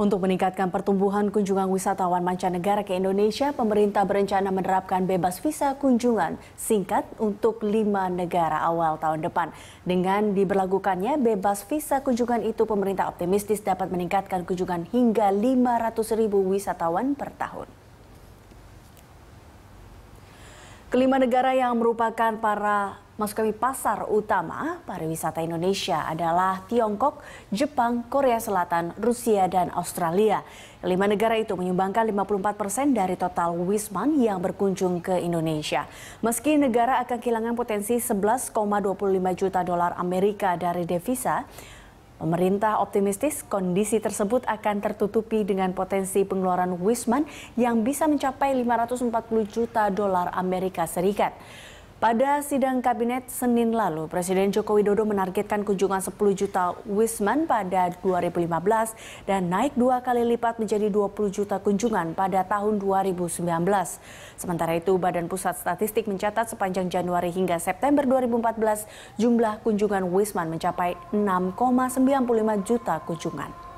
Untuk meningkatkan pertumbuhan kunjungan wisatawan mancanegara ke Indonesia, pemerintah berencana menerapkan bebas visa kunjungan singkat untuk lima negara awal tahun depan. Dengan diberlakukannya bebas visa kunjungan itu, pemerintah optimistis dapat meningkatkan kunjungan hingga 500 ribu wisatawan per tahun. Kelima negara yang merupakan para masuk kami pasar utama pariwisata Indonesia adalah Tiongkok, Jepang, Korea Selatan, Rusia, dan Australia. Lima negara itu menyumbangkan 54 persen dari total wisman yang berkunjung ke Indonesia. Meski negara akan kehilangan potensi 11,25 juta dolar Amerika dari devisa, Pemerintah optimistis kondisi tersebut akan tertutupi dengan potensi pengeluaran Wisman yang bisa mencapai 540 juta dolar Amerika Serikat. Pada sidang kabinet Senin lalu, Presiden Joko Widodo menargetkan kunjungan 10 juta wisman pada 2015 dan naik dua kali lipat menjadi 20 juta kunjungan pada tahun 2019. Sementara itu, Badan Pusat Statistik mencatat sepanjang Januari hingga September 2014, jumlah kunjungan wisman mencapai 6,95 juta kunjungan.